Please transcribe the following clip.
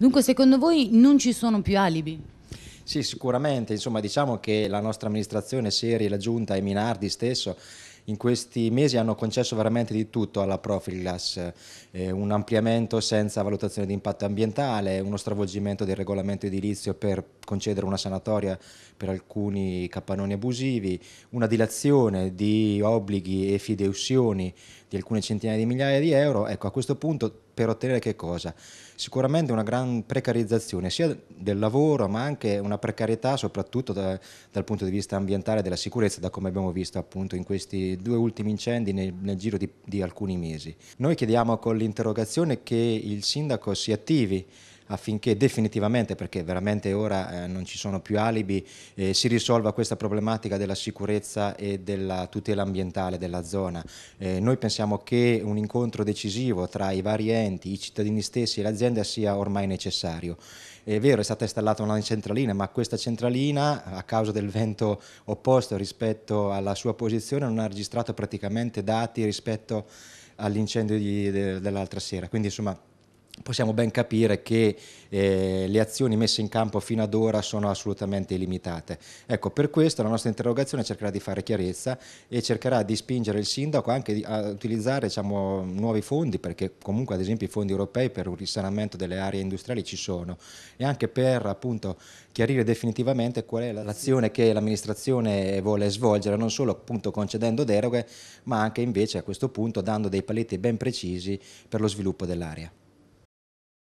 Dunque, secondo voi non ci sono più alibi? Sì, sicuramente, insomma, diciamo che la nostra amministrazione Seri, la Giunta e Minardi stesso in questi mesi hanno concesso veramente di tutto alla Profilgas, eh, un ampliamento senza valutazione di impatto ambientale, uno stravolgimento del regolamento edilizio per concedere una sanatoria per alcuni capannoni abusivi, una dilazione di obblighi e fideussioni di alcune centinaia di migliaia di euro. Ecco, a questo punto per ottenere che cosa? Sicuramente una gran precarizzazione sia del lavoro ma anche una precarietà soprattutto da, dal punto di vista ambientale e della sicurezza da come abbiamo visto appunto in questi due ultimi incendi nel, nel giro di, di alcuni mesi. Noi chiediamo con l'interrogazione che il sindaco si attivi affinché definitivamente, perché veramente ora eh, non ci sono più alibi, eh, si risolva questa problematica della sicurezza e della tutela ambientale della zona. Eh, noi pensiamo che un incontro decisivo tra i vari enti, i cittadini stessi e l'azienda sia ormai necessario. È vero, è stata installata una centralina, ma questa centralina, a causa del vento opposto rispetto alla sua posizione, non ha registrato praticamente dati rispetto all'incendio dell'altra sera. Quindi, insomma, possiamo ben capire che eh, le azioni messe in campo fino ad ora sono assolutamente limitate. Ecco, per questo la nostra interrogazione cercherà di fare chiarezza e cercherà di spingere il sindaco anche a utilizzare diciamo, nuovi fondi, perché comunque ad esempio i fondi europei per un risanamento delle aree industriali ci sono, e anche per appunto chiarire definitivamente qual è l'azione che l'amministrazione vuole svolgere, non solo appunto concedendo deroghe, ma anche invece a questo punto dando dei paletti ben precisi per lo sviluppo dell'area.